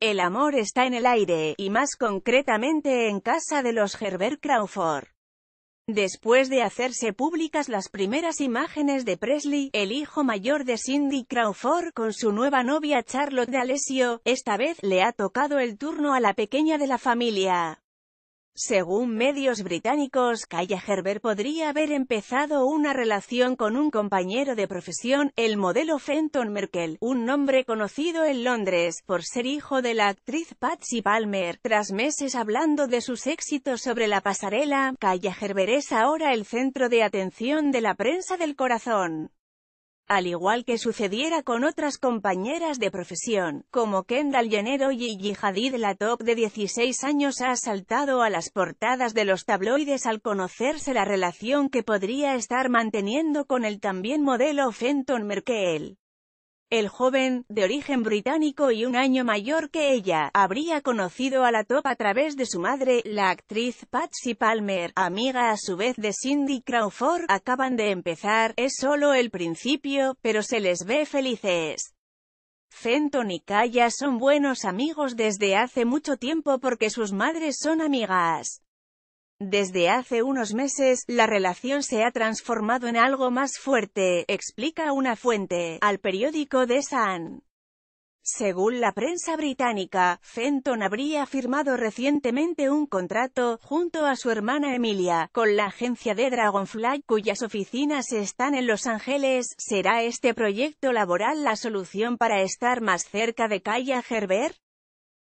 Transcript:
El amor está en el aire, y más concretamente en casa de los Herbert Crawford. Después de hacerse públicas las primeras imágenes de Presley, el hijo mayor de Cindy Crawford, con su nueva novia Charlotte Alessio, esta vez le ha tocado el turno a la pequeña de la familia. Según medios británicos, Kaya Gerber podría haber empezado una relación con un compañero de profesión, el modelo Fenton Merkel, un nombre conocido en Londres, por ser hijo de la actriz Patsy Palmer. Tras meses hablando de sus éxitos sobre la pasarela, Kaya Gerber es ahora el centro de atención de la prensa del corazón al igual que sucediera con otras compañeras de profesión, como Kendall Jenner y Gigi Hadid. La top de 16 años ha saltado a las portadas de los tabloides al conocerse la relación que podría estar manteniendo con el también modelo Fenton Merkel. El joven, de origen británico y un año mayor que ella, habría conocido a la top a través de su madre, la actriz Patsy Palmer, amiga a su vez de Cindy Crawford, acaban de empezar, es solo el principio, pero se les ve felices. Fenton y Kaya son buenos amigos desde hace mucho tiempo porque sus madres son amigas. Desde hace unos meses, la relación se ha transformado en algo más fuerte, explica una fuente, al periódico The Sun. Según la prensa británica, Fenton habría firmado recientemente un contrato, junto a su hermana Emilia, con la agencia de Dragonfly, cuyas oficinas están en Los Ángeles. ¿Será este proyecto laboral la solución para estar más cerca de Kaya Gerber?